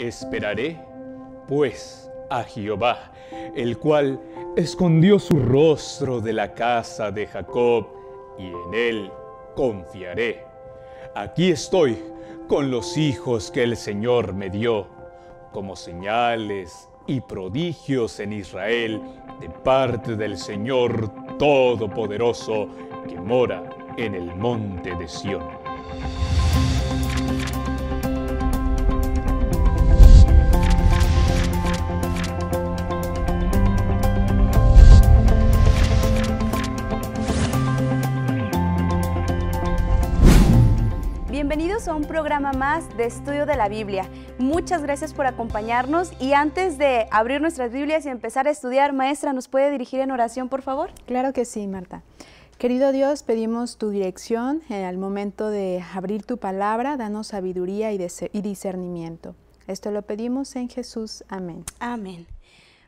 Esperaré, pues, a Jehová, el cual escondió su rostro de la casa de Jacob, y en él confiaré. Aquí estoy con los hijos que el Señor me dio, como señales y prodigios en Israel, de parte del Señor Todopoderoso, que mora en el monte de Sión. a un programa más de estudio de la Biblia. Muchas gracias por acompañarnos y antes de abrir nuestras Biblias y empezar a estudiar, maestra, ¿nos puede dirigir en oración, por favor? Claro que sí, Marta. Querido Dios, pedimos tu dirección eh, al momento de abrir tu palabra, danos sabiduría y, y discernimiento. Esto lo pedimos en Jesús. Amén. Amén.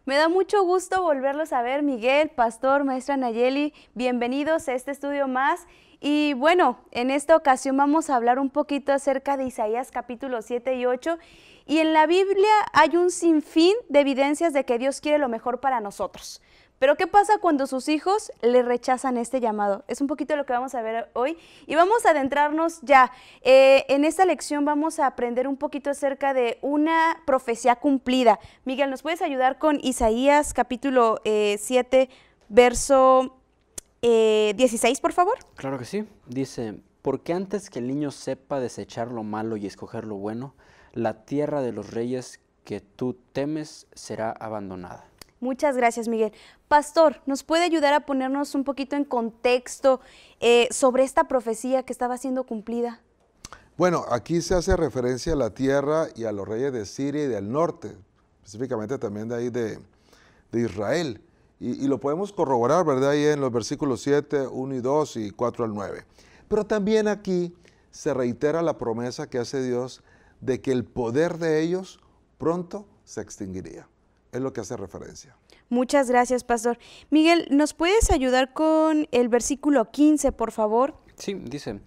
Me da mucho gusto volverlos a ver, Miguel, Pastor, Maestra Nayeli, bienvenidos a este estudio más. Y bueno, en esta ocasión vamos a hablar un poquito acerca de Isaías capítulo 7 y 8. Y en la Biblia hay un sinfín de evidencias de que Dios quiere lo mejor para nosotros. Pero ¿qué pasa cuando sus hijos le rechazan este llamado? Es un poquito lo que vamos a ver hoy y vamos a adentrarnos ya. Eh, en esta lección vamos a aprender un poquito acerca de una profecía cumplida. Miguel, ¿nos puedes ayudar con Isaías capítulo 7, eh, verso 16, eh, por favor? Claro que sí. Dice, porque antes que el niño sepa desechar lo malo y escoger lo bueno, la tierra de los reyes que tú temes será abandonada. Muchas gracias, Miguel. Pastor, ¿nos puede ayudar a ponernos un poquito en contexto eh, sobre esta profecía que estaba siendo cumplida? Bueno, aquí se hace referencia a la tierra y a los reyes de Siria y del norte, específicamente también de ahí de, Israel. Y, y, lo podemos corroborar, ¿verdad? Ahí en los versículos 7, 1 y 2 y 4 al 9. Pero también aquí se reitera la promesa que hace Dios de que el poder de ellos pronto se extinguiría es lo que hace referencia. Muchas gracias, pastor. Miguel, ¿nos puedes ayudar con el versículo 15, por favor? Sí, dice,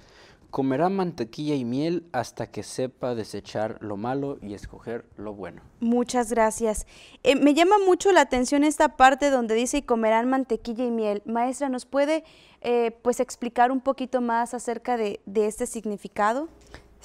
comerá mantequilla y miel hasta que sepa desechar lo malo y escoger lo bueno. Muchas gracias. Eh, me llama mucho la atención esta parte donde dice comerán mantequilla y miel. Maestra, ¿nos puede eh, pues explicar un poquito más acerca de, de este significado?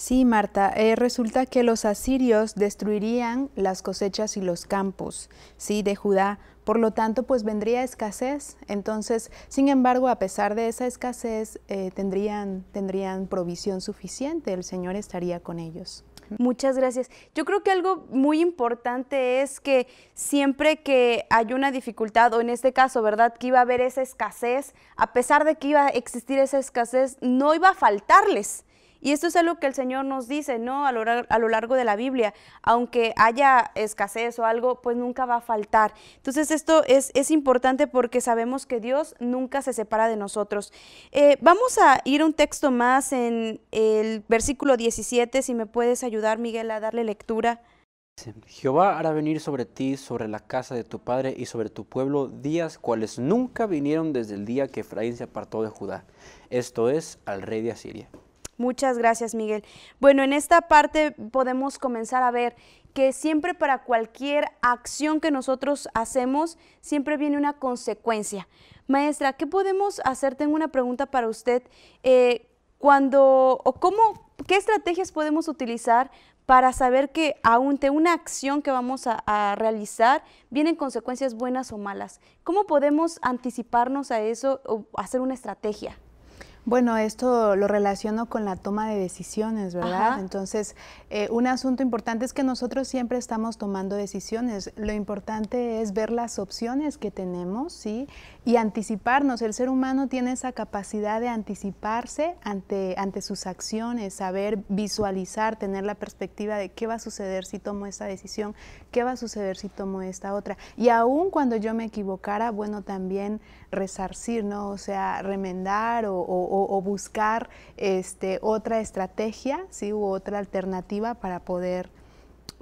Sí, Marta, eh, resulta que los asirios destruirían las cosechas y los campos, sí, de Judá. Por lo tanto, pues vendría escasez. Entonces, sin embargo, a pesar de esa escasez, eh, tendrían, tendrían provisión suficiente. El Señor estaría con ellos. Muchas gracias. Yo creo que algo muy importante es que siempre que hay una dificultad, o en este caso, ¿verdad? Que iba a haber esa escasez, a pesar de que iba a existir esa escasez, no iba a faltarles y esto es algo que el Señor nos dice, ¿no? A lo, largo de la Biblia, aunque haya escasez o algo, pues nunca va a faltar. Entonces esto es, importante porque sabemos que Dios nunca se separa de nosotros. Eh, vamos a ir un texto más en el versículo 17, si me puedes ayudar, Miguel, a darle lectura. Jehová hará venir sobre ti, sobre la casa de tu padre y sobre tu pueblo días cuales nunca vinieron desde el día que Efraín se apartó de Judá, esto es, al rey de Asiria. Muchas gracias, Miguel. Bueno, en esta parte podemos comenzar a ver que siempre para cualquier acción que nosotros hacemos, siempre viene una consecuencia. Maestra, ¿qué podemos hacer? Tengo una pregunta para usted. Eh, cuando, o cómo, ¿Qué estrategias podemos utilizar para saber que ante una acción que vamos a, realizar vienen consecuencias buenas o malas? ¿Cómo podemos anticiparnos a eso o hacer una estrategia? Bueno, esto lo relaciono con la toma de decisiones, ¿verdad? Entonces, eh, un asunto importante es que nosotros siempre estamos tomando decisiones. Lo importante es ver las opciones que tenemos, ¿sí? Y anticiparnos. El ser humano tiene esa capacidad de anticiparse ante, ante sus acciones, saber visualizar, tener la perspectiva de qué va a suceder si tomo esta decisión, qué va a suceder si tomo esta otra. Y aún cuando yo me equivocara, bueno, también resarcir, ¿no? O sea, remendar o o, buscar este, otra estrategia ¿sí? u otra alternativa para poder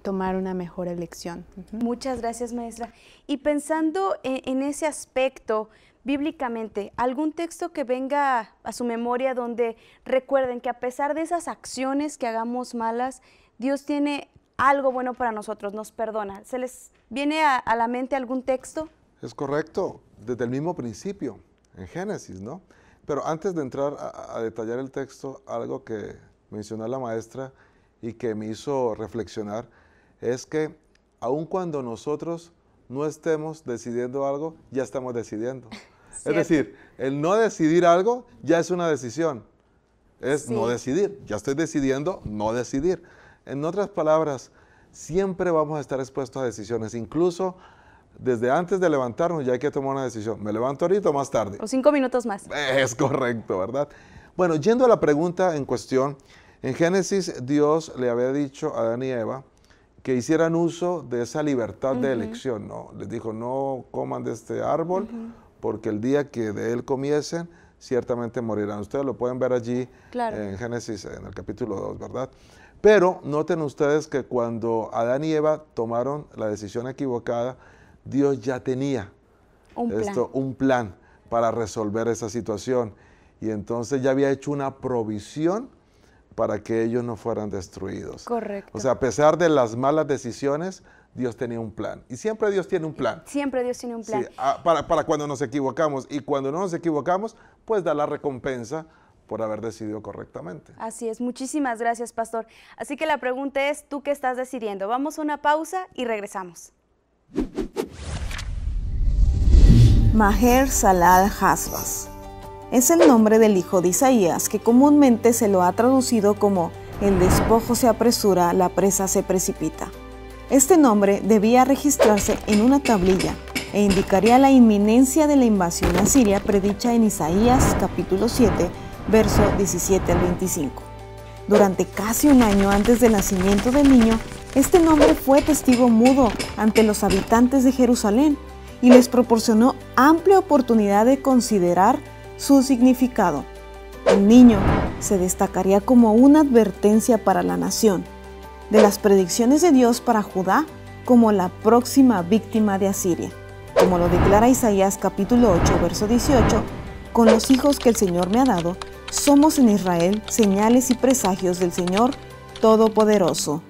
tomar una mejor elección. Muchas gracias, maestra. Y pensando e, en, ese aspecto, bíblicamente, ¿algún texto que venga a su memoria donde recuerden que a pesar de esas acciones que hagamos malas, Dios tiene algo bueno para nosotros, nos perdona? ¿Se les viene a la mente algún texto? Es correcto, desde el mismo principio, en Génesis, ¿no? Pero antes de entrar a, detallar el texto, algo que mencionó la maestra y que me hizo reflexionar es que aun cuando nosotros no estemos decidiendo algo, ya estamos decidiendo. es decir, el no decidir algo ya es una decisión. Es no decidir. Ya estoy decidiendo no decidir. En otras palabras, siempre vamos a estar expuestos a decisiones, incluso desde antes de levantarnos ya hay que tomar una decisión. ¿Me levanto ahorita o más tarde? O cinco minutos más. Es correcto, ¿verdad? Bueno, yendo a la pregunta en cuestión, en Génesis Dios le había dicho a Adán y Eva que hicieran uso de esa libertad de elección, ¿no? Les dijo, no coman de este árbol, porque el día que de él comiesen, ciertamente morirán. Ustedes lo pueden ver allí en Génesis, en el capítulo 2, ¿verdad? Pero noten ustedes que cuando Adán y Eva tomaron la decisión equivocada, Dios ya tenía un plan. un plan para resolver esa situación. Y entonces ya había hecho una provisión para que ellos no fueran destruidos. Correcto. O sea, a pesar de las malas decisiones, Dios tenía un plan. Y siempre Dios tiene un plan. Siempre Dios tiene un plan. Ah, para, para cuando nos equivocamos. Y cuando no nos equivocamos, pues da la recompensa por haber decidido correctamente. Así es, muchísimas gracias, pastor. Así que la pregunta es, ¿tú qué estás decidiendo? Vamos a una pausa y regresamos. Maher Salal Hasbas. Es el nombre del hijo de Isaías, que comúnmente se lo ha traducido como el despojo se apresura, la presa se precipita. Este nombre debía registrarse en una tablilla e indicaría la inminencia de la invasión asiria predicha en Isaías capítulo 7, verso 17 al 25. Durante casi un año antes del nacimiento del niño, este nombre fue testigo mudo ante los habitantes de Jerusalén, y les proporcionó amplia oportunidad de considerar su significado. El niño se destacaría como una advertencia para la nación de las predicciones de Dios para Judá como la próxima víctima de Asiria, como lo declara Isaías capítulo 8, verso 18, con los hijos que el Señor me ha dado, somos en Israel señales y presagios del Señor Todopoderoso.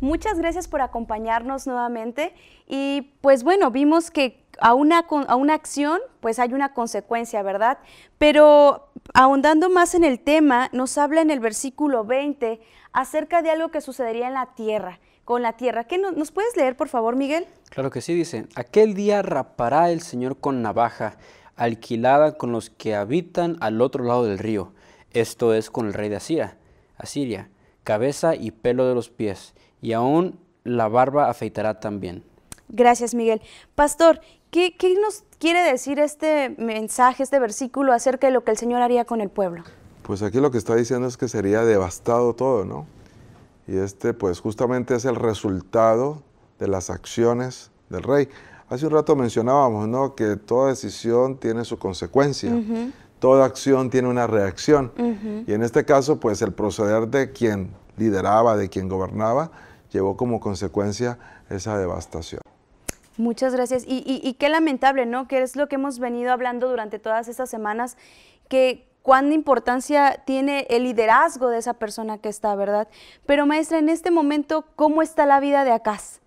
Muchas gracias por acompañarnos nuevamente y pues bueno, vimos que a una, acción pues hay una consecuencia, ¿verdad? Pero ahondando más en el tema, nos habla en el versículo 20 acerca de algo que sucedería en la tierra, con la tierra. ¿Qué nos puedes leer, por favor, Miguel? Claro que sí, dice, aquel día rapará el Señor con navaja, alquilada con los que habitan al otro lado del río, esto es con el rey de Asiria, Asiria, cabeza y pelo de los pies y aún la barba afeitará también. Gracias, Miguel. Pastor, ¿qué, nos quiere decir este mensaje, este versículo acerca de lo que el Señor haría con el pueblo? Pues aquí lo que está diciendo es que sería devastado todo, ¿no? Y este, pues justamente es el resultado de las acciones del rey. Hace un rato mencionábamos, ¿no? Que toda decisión tiene su consecuencia. Toda acción tiene una reacción. Y en este caso, pues el proceder de quien lideraba, de quien gobernaba, llevó como consecuencia esa devastación. Muchas gracias. Y, qué lamentable, ¿no? Que es lo que hemos venido hablando durante todas estas semanas, que cuán importancia tiene el liderazgo de esa persona que está, ¿verdad? Pero maestra, en este momento, ¿cómo está la vida de Acas?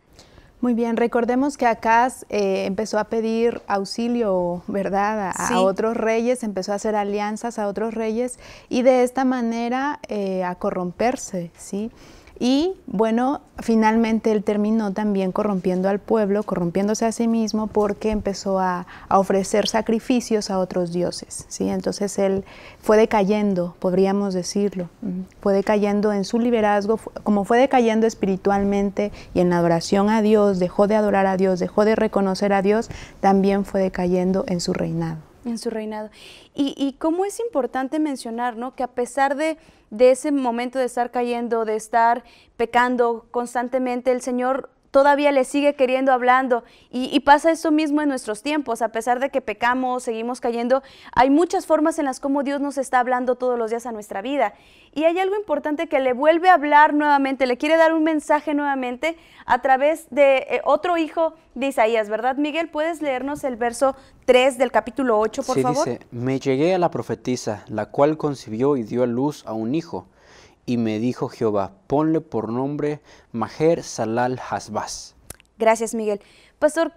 Muy bien, recordemos que Acas eh, empezó a pedir auxilio, ¿verdad? A, otros reyes, empezó a hacer alianzas a otros reyes y de esta manera eh, a corromperse, ¿sí? sí y bueno, finalmente él terminó también corrompiendo al pueblo, corrompiéndose a sí mismo porque empezó a, ofrecer sacrificios a otros dioses. ¿sí? Entonces él fue decayendo, podríamos decirlo, fue decayendo en su liderazgo, como fue decayendo espiritualmente y en la adoración a Dios, dejó de adorar a Dios, dejó de reconocer a Dios, también fue decayendo en su reinado. En su reinado. Y, cómo es importante mencionar, ¿no? Que a pesar de, de ese momento de estar cayendo, de estar pecando constantemente, el Señor todavía le sigue queriendo hablando. Y, pasa eso mismo en nuestros tiempos, a pesar de que pecamos, seguimos cayendo, hay muchas formas en las como Dios nos está hablando todos los días a nuestra vida. Y hay algo importante que le vuelve a hablar nuevamente, le quiere dar un mensaje nuevamente a través de eh, otro hijo de Isaías, ¿verdad Miguel? ¿Puedes leernos el verso 3 del capítulo 8, por sí, Dice, me llegué a la profetisa, la cual concibió y dio a luz a un hijo. Y me dijo Jehová, ponle por nombre Majer Salal Hasbaz. Gracias, Miguel. Pastor,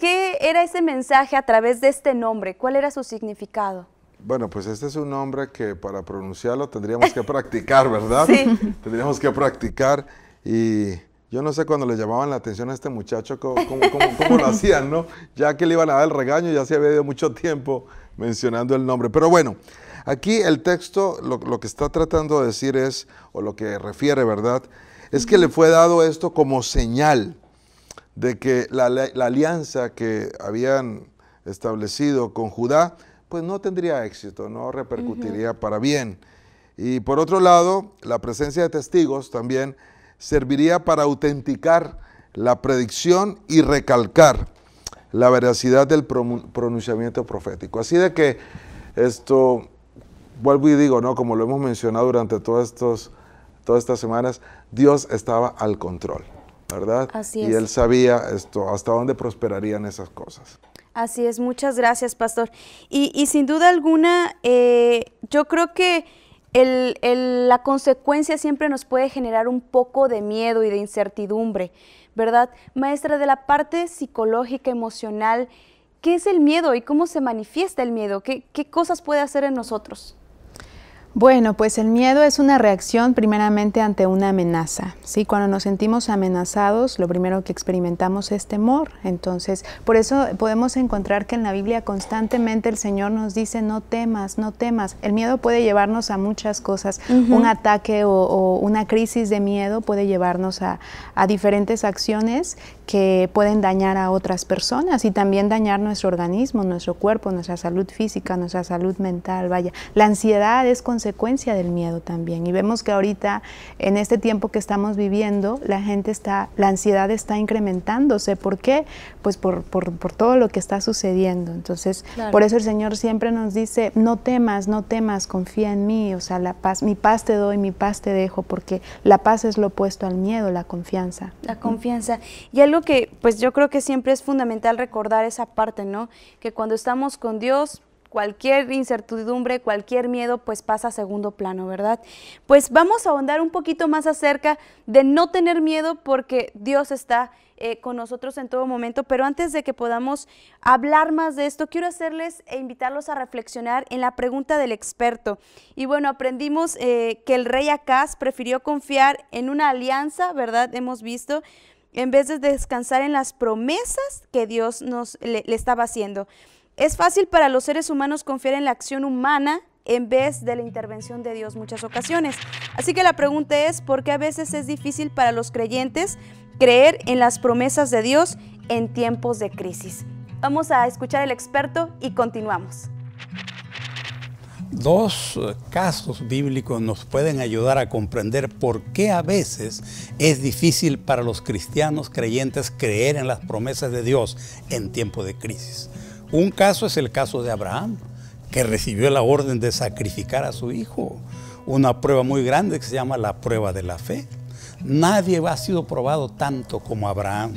¿qué era ese mensaje a través de este nombre? ¿Cuál era su significado? Bueno, pues este es un nombre que para pronunciarlo tendríamos que practicar, ¿verdad? Sí. Tendríamos que practicar y yo no sé cuando le llamaban la atención a este muchacho cómo, lo hacían, ¿no? Ya que le iban a dar el regaño, ya se había ido mucho tiempo mencionando el nombre. Pero bueno, Aquí el texto lo, que está tratando de decir es, o lo que refiere, ¿verdad? Es que le fue dado esto como señal de que la, alianza que habían establecido con Judá, pues no tendría éxito, no repercutiría para bien. Y por otro lado, la presencia de testigos también serviría para autenticar la predicción y recalcar la veracidad del pronunciamiento profético. Así de que esto vuelvo y digo, ¿no? Como lo hemos mencionado durante todos estos, todas estas semanas, Dios estaba al control, ¿verdad? Así es. Y Él sabía esto, hasta dónde prosperarían esas cosas. Así es, muchas gracias, pastor. Y, sin duda alguna, eh, yo creo que la consecuencia siempre nos puede generar un poco de miedo y de incertidumbre, ¿verdad? Maestra, de la parte psicológica, emocional, ¿qué es el miedo y cómo se manifiesta el miedo? ¿Qué, qué cosas puede hacer en nosotros? Bueno, pues el miedo es una reacción primeramente ante una amenaza. ¿sí? Cuando nos sentimos amenazados, lo primero que experimentamos es temor. Entonces, por eso podemos encontrar que en la Biblia constantemente el Señor nos dice, no temas, no temas. El miedo puede llevarnos a muchas cosas. Un ataque o, una crisis de miedo puede llevarnos a diferentes acciones que pueden dañar a otras personas y también dañar nuestro organismo, nuestro cuerpo, nuestra salud física, nuestra salud mental. Vaya, la ansiedad es consecuencia del miedo también. Y vemos que ahorita, en este tiempo que estamos viviendo, la gente está, la ansiedad está incrementándose. ¿Por qué? Pues por, todo lo que está sucediendo. Entonces, por eso el Señor siempre nos dice, no temas, no temas, confía en mí. O sea, la paz, mi paz te doy, mi paz te dejo, porque la paz es lo opuesto al miedo, la confianza. La confianza. Y algo que pues yo creo que siempre es fundamental recordar esa parte, ¿no? Que cuando estamos con Dios, cualquier incertidumbre, cualquier miedo, pues pasa a segundo plano, ¿verdad? Pues vamos a ahondar un poquito más acerca de no tener miedo porque Dios está eh, con nosotros en todo momento, pero antes de que podamos hablar más de esto, quiero hacerles e invitarlos a reflexionar en la pregunta del experto. Y bueno, aprendimos eh, que el rey Acaz prefirió confiar en una alianza, ¿verdad? Hemos visto, en vez de descansar en las promesas que Dios nos, le, estaba haciendo. Es fácil para los seres humanos confiar en la acción humana en vez de la intervención de Dios muchas ocasiones. Así que la pregunta es, ¿por qué a veces es difícil para los creyentes creer en las promesas de Dios en tiempos de crisis? Vamos a escuchar al experto y continuamos. Dos eh, casos bíblicos nos pueden ayudar a comprender por qué a veces es difícil para los cristianos creyentes creer en las promesas de Dios en tiempo de crisis. Un caso es el caso de Abraham, que recibió la orden de sacrificar a su hijo, una prueba muy grande que se llama la prueba de la fe. Nadie ha sido probado tanto como Abraham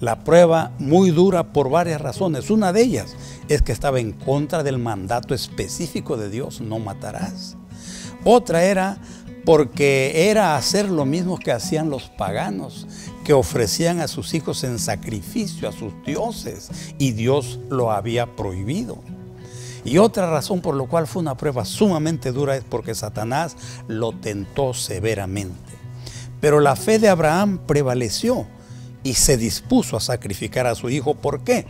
la prueba muy dura por varias razones. Una de ellas es que estaba en contra del mandato específico de Dios, no matarás. Otra era porque era hacer lo mismo que hacían los paganos, que ofrecían a sus hijos en sacrificio a sus dioses, y Dios lo había prohibido. Y otra razón por la cual fue una prueba sumamente dura es porque Satanás lo tentó severamente. Pero la fe de Abraham prevaleció y se dispuso a sacrificar a su hijo. ¿Por qué?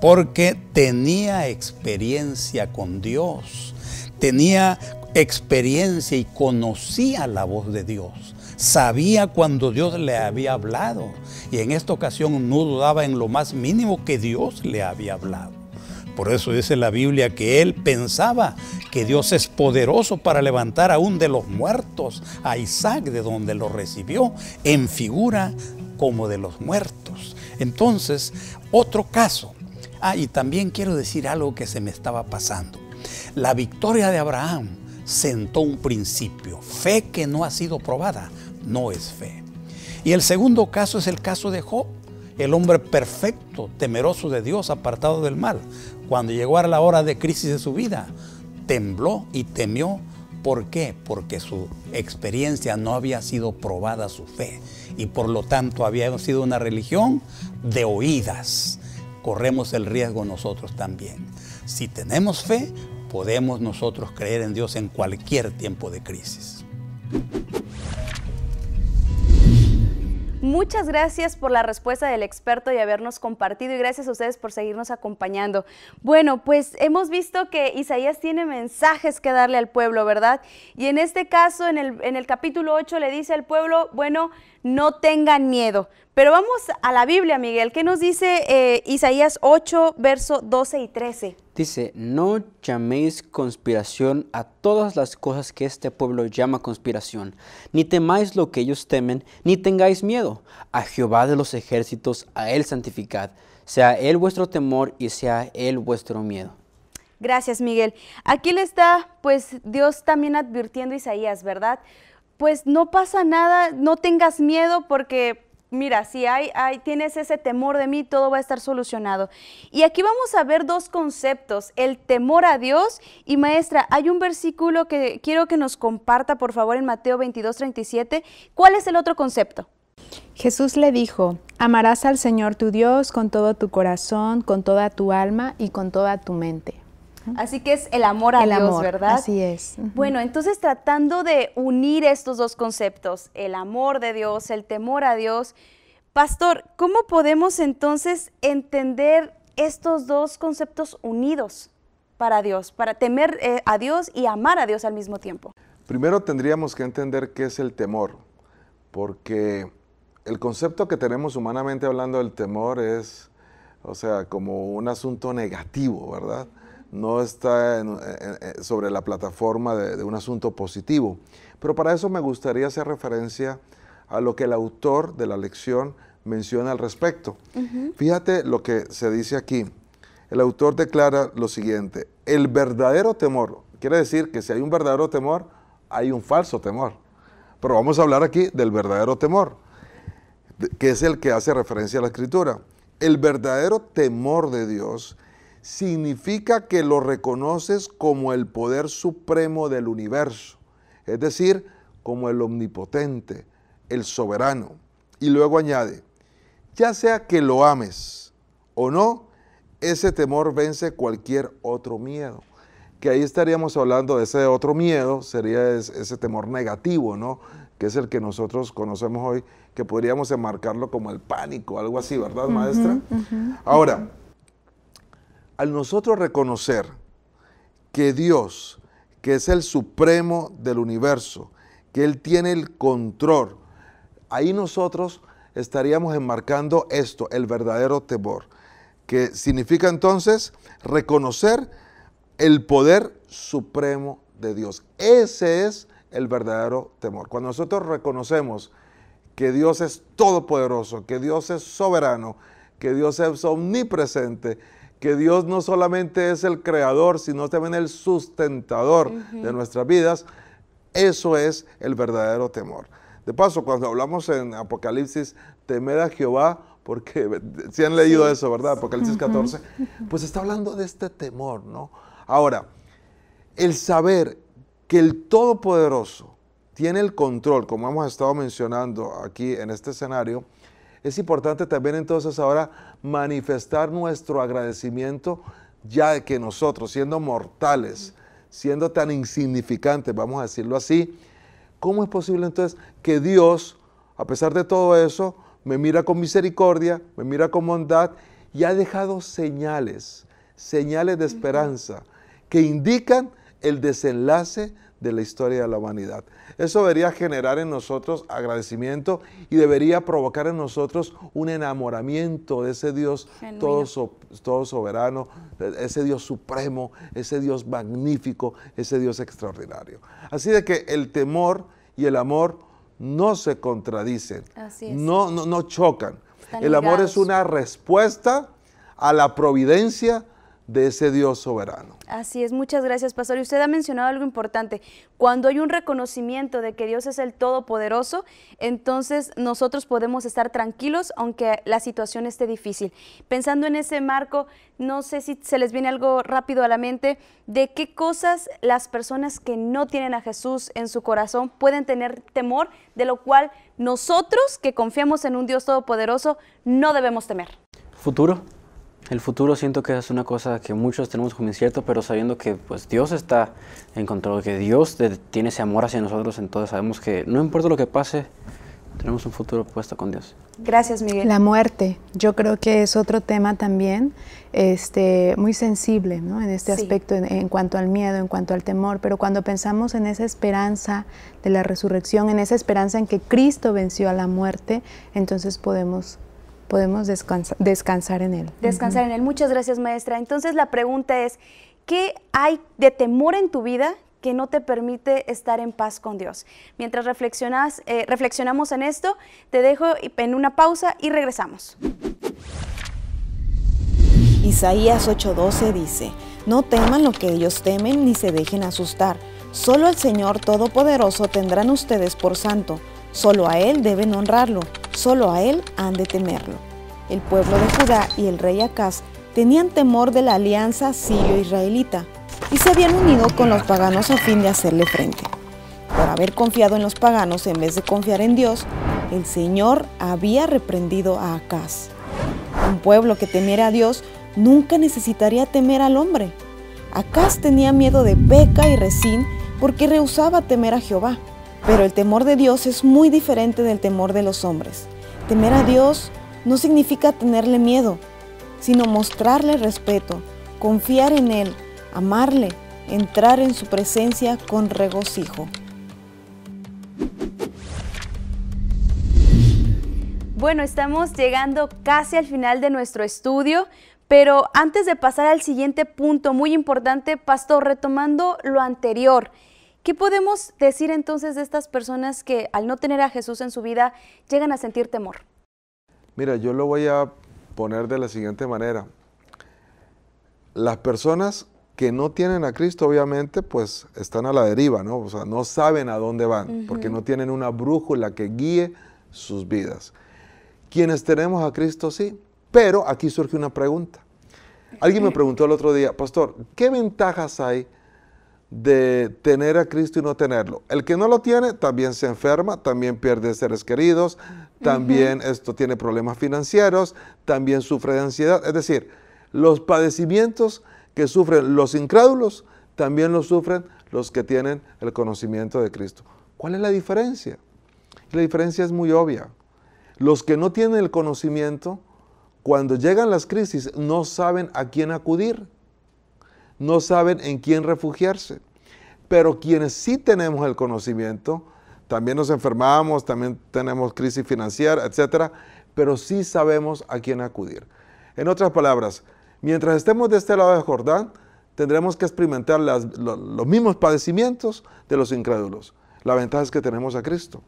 Porque tenía experiencia con Dios, tenía experiencia y conocía la voz de Dios. Sabía cuando Dios le había hablado y en esta ocasión no dudaba en lo más mínimo que Dios le había hablado. Por eso dice la Biblia que él pensaba que Dios es poderoso para levantar a un de los muertos a Isaac de donde lo recibió en figura como de los muertos. Entonces, otro caso. Ah, y también quiero decir algo que se me estaba pasando. La victoria de Abraham sentó un principio. Fe que no ha sido probada no es fe. Y el segundo caso es el caso de Job, el hombre perfecto, temeroso de Dios, apartado del mal. Cuando llegó a la hora de crisis de su vida, tembló y temió. ¿Por qué? Porque su experiencia no había sido probada su fe y por lo tanto habíamos sido una religión de oídas. Corremos el riesgo nosotros también. Si tenemos fe, podemos nosotros creer en Dios en cualquier tiempo de crisis. Muchas gracias por la respuesta del experto y habernos compartido y gracias a ustedes por seguirnos acompañando. Bueno, pues hemos visto que Isaías tiene mensajes que darle al pueblo, ¿verdad? Y en este caso, en el, capítulo 8 le dice al pueblo, bueno, no tengan miedo, pero vamos a la Biblia, Miguel. ¿Qué nos dice eh, Isaías 8, verso 12 y 13? Dice, no llaméis conspiración a todas las cosas que este pueblo llama conspiración, ni temáis lo que ellos temen, ni tengáis miedo. A Jehová de los ejércitos, a Él santificad, sea Él vuestro temor y sea Él vuestro miedo. Gracias, Miguel. Aquí le está, pues, Dios también advirtiendo a Isaías, ¿verdad? Pues no pasa nada, no tengas miedo porque mira, si hay, tienes ese temor de mí, todo va a estar solucionado. Y aquí vamos a ver dos conceptos, el temor a Dios y maestra, hay un versículo que quiero que nos comparta, por favor, en Mateo 22, 37. ¿Cuál es el otro concepto? Jesús le dijo, amarás al Señor tu Dios con todo tu corazón, con toda tu alma y con toda tu mente. Así que es el amor a Dios, ¿verdad? Así es. Bueno, entonces tratando de unir estos dos conceptos, el amor de Dios, el temor a Dios, Pastor, ¿cómo podemos entonces entender estos dos conceptos unidos para Dios, para temer eh, a Dios y amar a Dios al mismo tiempo? Primero tendríamos que entender qué es el temor, porque el concepto que tenemos humanamente hablando del temor es, o sea, como un asunto negativo, ¿verdad? no está eh, eh, eh, sobre la plataforma de, un asunto positivo. Pero para eso me gustaría hacer referencia a lo que el autor de la lección menciona al respecto. Fíjate lo que se dice aquí. El autor declara lo siguiente, el verdadero temor, quiere decir que si hay un verdadero temor, hay un falso temor. Pero vamos a hablar aquí del verdadero temor, que es el que hace referencia a la escritura. El verdadero temor de Dios significa que lo reconoces como el poder supremo del universo, es decir, como el omnipotente, el soberano. Y luego añade, ya sea que lo ames o no, ese temor vence cualquier otro miedo. Que ahí estaríamos hablando de ese otro miedo, sería ese temor negativo, ¿no? Que es el que nosotros conocemos hoy, que podríamos enmarcarlo como el pánico, algo así, ¿verdad, maestra? Ahora, al nosotros reconocer que Dios, que es el supremo del universo, que Él tiene el control, ahí nosotros estaríamos enmarcando esto, el verdadero temor, que significa entonces reconocer el poder supremo de Dios. Ese es el verdadero temor. Cuando nosotros reconocemos que Dios es todopoderoso, que Dios es soberano, que Dios es omnipresente, que Dios no solamente es el creador, sino también el sustentador de nuestras vidas, eso es el verdadero temor. De paso, cuando hablamos en Apocalipsis, temer a Jehová, porque si han leído eso, ¿verdad? Apocalipsis 14, pues está hablando de este temor, ¿no? Ahora, el saber que el Todopoderoso tiene el control, como hemos estado mencionando aquí en este escenario, es importante también entonces ahora manifestar nuestro agradecimiento ya que nosotros, siendo mortales, siendo tan insignificantes, vamos a decirlo así, ¿cómo es posible entonces que Dios, a pesar de todo eso, me mira con misericordia, me mira con bondad y ha dejado señales, señales de esperanza que indican el desenlace de la historia de la humanidad. Eso debería generar en nosotros agradecimiento y debería provocar en nosotros un enamoramiento de ese Dios todo, todo, soberano, ese Dios supremo, ese Dios magnífico, ese Dios extraordinario. Así de que el temor y el amor no se contradicen, no, no, chocan. el amor es una respuesta a la providencia, de ese Dios soberano. Así es, muchas gracias, pastor. Y usted ha mencionado algo importante. Cuando hay un reconocimiento de que Dios es el Todopoderoso, entonces nosotros podemos estar tranquilos aunque la situación esté difícil. Pensando en ese marco, no sé si se les viene algo rápido a la mente de qué cosas las personas que no tienen a Jesús en su corazón pueden tener temor, de lo cual nosotros que confiamos en un Dios Todopoderoso no debemos temer. Futuro. El futuro siento que es una cosa que muchos tenemos como incierto, pero sabiendo que pues Dios está en control, que Dios tiene ese amor hacia nosotros, entonces sabemos que no importa lo que pase, tenemos un futuro puesto con Dios. Gracias, Miguel. La muerte, yo creo que es otro tema también este, muy sensible en este aspecto, en, cuanto al miedo, en cuanto al temor, pero cuando pensamos en esa esperanza de la resurrección, en esa esperanza en que Cristo venció a la muerte, entonces podemos podemos descansar en Él. Descansar en Él. Muchas gracias, maestra. Entonces la pregunta es, ¿qué hay de temor en tu vida que no te permite estar en paz con Dios? Mientras reflexionas, eh, reflexionamos en esto, te dejo en una pausa y regresamos. Isaías 8:12 dice, No teman lo que ellos temen ni se dejen asustar. Solo al Señor Todopoderoso tendrán ustedes por santo. Solo a Él deben honrarlo solo a él han de temerlo. El pueblo de Judá y el rey Acaz tenían temor de la alianza sirio-israelita y se habían unido con los paganos a fin de hacerle frente. Por haber confiado en los paganos en vez de confiar en Dios, el Señor había reprendido a Acaz. Un pueblo que temiera a Dios nunca necesitaría temer al hombre. Acaz tenía miedo de Beca y Resín porque rehusaba temer a Jehová. Pero el temor de Dios es muy diferente del temor de los hombres. Temer a Dios no significa tenerle miedo, sino mostrarle respeto, confiar en Él, amarle, entrar en su presencia con regocijo. Bueno, estamos llegando casi al final de nuestro estudio, pero antes de pasar al siguiente punto muy importante, Pastor, retomando lo anterior, ¿Qué podemos decir entonces de estas personas que al no tener a Jesús en su vida llegan a sentir temor? Mira, yo lo voy a poner de la siguiente manera. Las personas que no tienen a Cristo, obviamente, pues están a la deriva, ¿no? O sea, no saben a dónde van, porque no tienen una brújula que guíe sus vidas. Quienes tenemos a Cristo, sí, pero aquí surge una pregunta. Alguien me preguntó el otro día, pastor, ¿qué ventajas hay de tener a Cristo y no tenerlo. El que no lo tiene también se enferma, también pierde seres queridos, también esto tiene problemas financieros, también sufre de ansiedad. Es decir, los padecimientos que sufren los incrédulos también los sufren los que tienen el conocimiento de Cristo. ¿Cuál es la diferencia? La diferencia es muy obvia. Los que no tienen el conocimiento, cuando llegan las crisis, no saben a quién acudir no saben en quién refugiarse. Pero quienes sí tenemos el conocimiento, también nos enfermamos, también tenemos crisis financiera, etcétera, pero sí sabemos a quién acudir. En otras palabras, mientras estemos de este lado de Jordán, tendremos que experimentar los mismos padecimientos de los incrédulos. La ventaja es que tenemos a Cristo.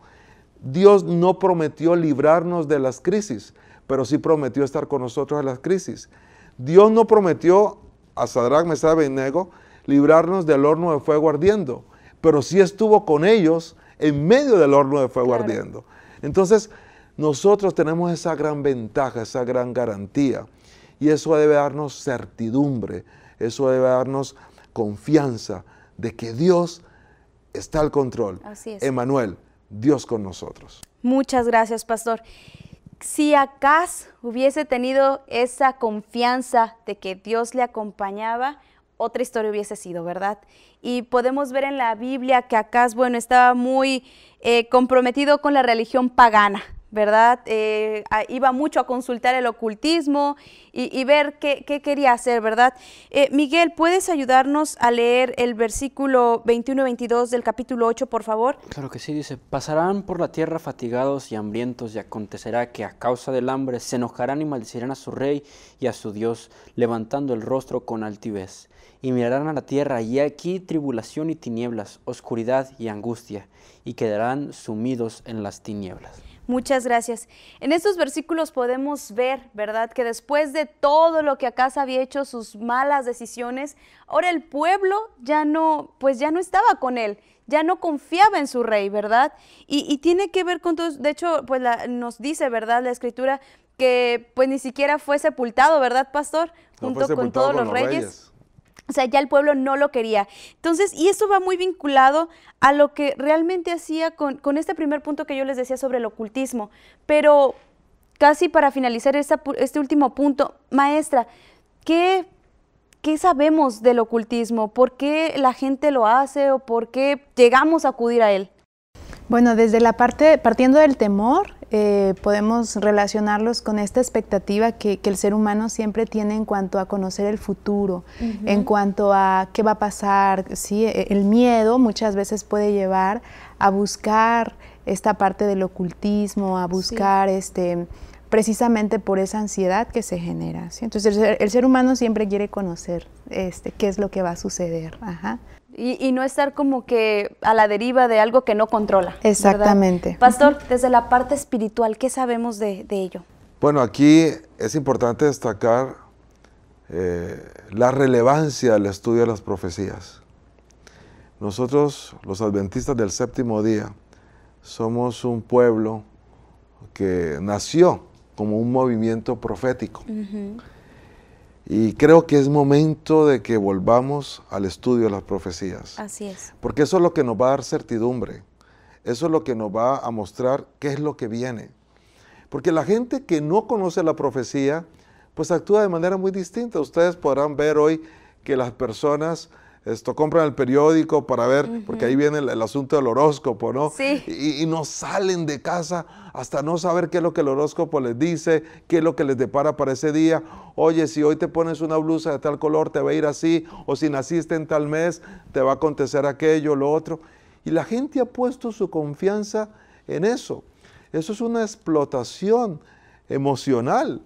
Dios no prometió librarnos de las crisis, pero sí prometió estar con nosotros en las crisis. Dios no prometió a Sadrach, Mesach y Nego, librarnos del horno de fuego ardiendo. Pero sí estuvo con ellos en medio del horno de fuego ardiendo. Entonces, nosotros tenemos esa gran ventaja, esa gran garantía. Y eso debe darnos certidumbre, eso debe darnos confianza de que Dios está al control. Así es. Emanuel, Dios con nosotros. Muchas gracias, pastor si acas hubiese tenido esa confianza de que Dios le acompañaba, otra historia hubiese sido, ¿verdad? Y podemos ver en la Biblia que Acaz, bueno, estaba muy eh, comprometido con la religión pagana, ¿verdad? Eh, iba mucho a consultar el ocultismo y, ver qué, quería hacer, ¿verdad? Eh, Miguel, ¿puedes ayudarnos a leer el versículo 21-22 del capítulo 8, por favor? Claro que sí, dice, pasarán por la tierra fatigados y hambrientos y acontecerá que a causa del hambre se enojarán y maldecirán a su rey y a su Dios, levantando el rostro con altivez. Y mirarán a la tierra y aquí tribulación y tinieblas, oscuridad y angustia, y quedarán sumidos en las tinieblas. Muchas gracias. En estos versículos podemos ver, ¿verdad?, que después de todo lo que acaso había hecho, sus malas decisiones, ahora el pueblo ya no, pues ya no estaba con él, ya no confiaba en su rey, ¿verdad? Y, tiene que ver con todo, de hecho, pues la, nos dice, ¿verdad?, la escritura, que pues ni siquiera fue sepultado, ¿verdad, pastor? Junto con todos los, reyes. O sea, ya el pueblo no lo quería. Entonces, y eso va muy vinculado a lo que realmente hacía con, este primer punto que yo les decía sobre el ocultismo. Pero casi para finalizar este último punto, maestra, ¿qué sabemos del ocultismo? ¿Por qué la gente lo hace o por qué llegamos a acudir a él? Bueno, desde la parte, partiendo del temor, eh, podemos relacionarlos con esta expectativa que, el ser humano siempre tiene en cuanto a conocer el futuro, en cuanto a qué va a pasar. ¿sí? E, el miedo muchas veces puede llevar a buscar esta parte del ocultismo, a buscar este precisamente por esa ansiedad que se genera. Entonces el ser, el ser, humano siempre quiere conocer este, qué es lo que va a suceder. Y, no estar como que a la deriva de algo que no controla. Exactamente. Pastor, desde la parte espiritual, ¿qué sabemos de, ello? Bueno, aquí es importante destacar eh, la relevancia del estudio de las profecías. Nosotros, los adventistas del séptimo día, somos un pueblo que nació como un movimiento profético. Y creo que es momento de que volvamos al estudio de las profecías. Así es. Porque eso es lo que nos va a dar certidumbre. Eso es lo que nos va a mostrar qué es lo que viene. Porque la gente que no conoce la profecía, pues actúa de manera muy distinta. Ustedes podrán ver hoy que las personas esto, compran el periódico para ver, porque ahí viene el, asunto del horóscopo, ¿no? Y, y, no salen de casa hasta no saber qué es lo que el horóscopo les dice, qué es lo que les depara para ese día. Oye, si hoy te pones una blusa de tal color, te va a ir así, o si naciste en tal mes, te va a acontecer aquello, lo otro. Y la gente ha puesto su confianza en eso. Eso es una explotación emocional.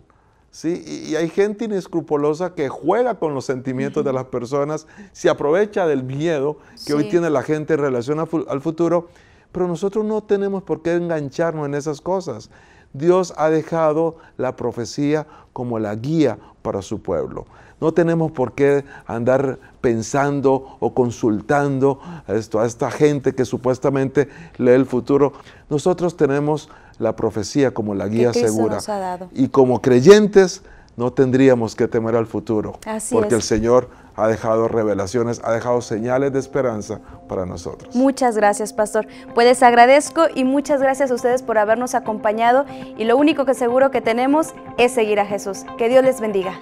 Y hay gente inescrupulosa que juega con los sentimientos de las personas, se aprovecha del miedo que hoy tiene la gente en relación al futuro, pero nosotros no tenemos por qué engancharnos en esas cosas. Dios ha dejado la profecía como la guía para su pueblo. No tenemos por qué andar pensando o consultando a esta gente que supuestamente lee el futuro. Nosotros tenemos la profecía como la guía segura. Y como creyentes no tendríamos que temer al futuro, porque el Señor ha dejado revelaciones, ha dejado señales de esperanza para nosotros. Muchas gracias, pastor. Pues les agradezco y muchas gracias a ustedes por habernos acompañado y lo único que seguro que tenemos es seguir a Jesús. Que Dios les bendiga.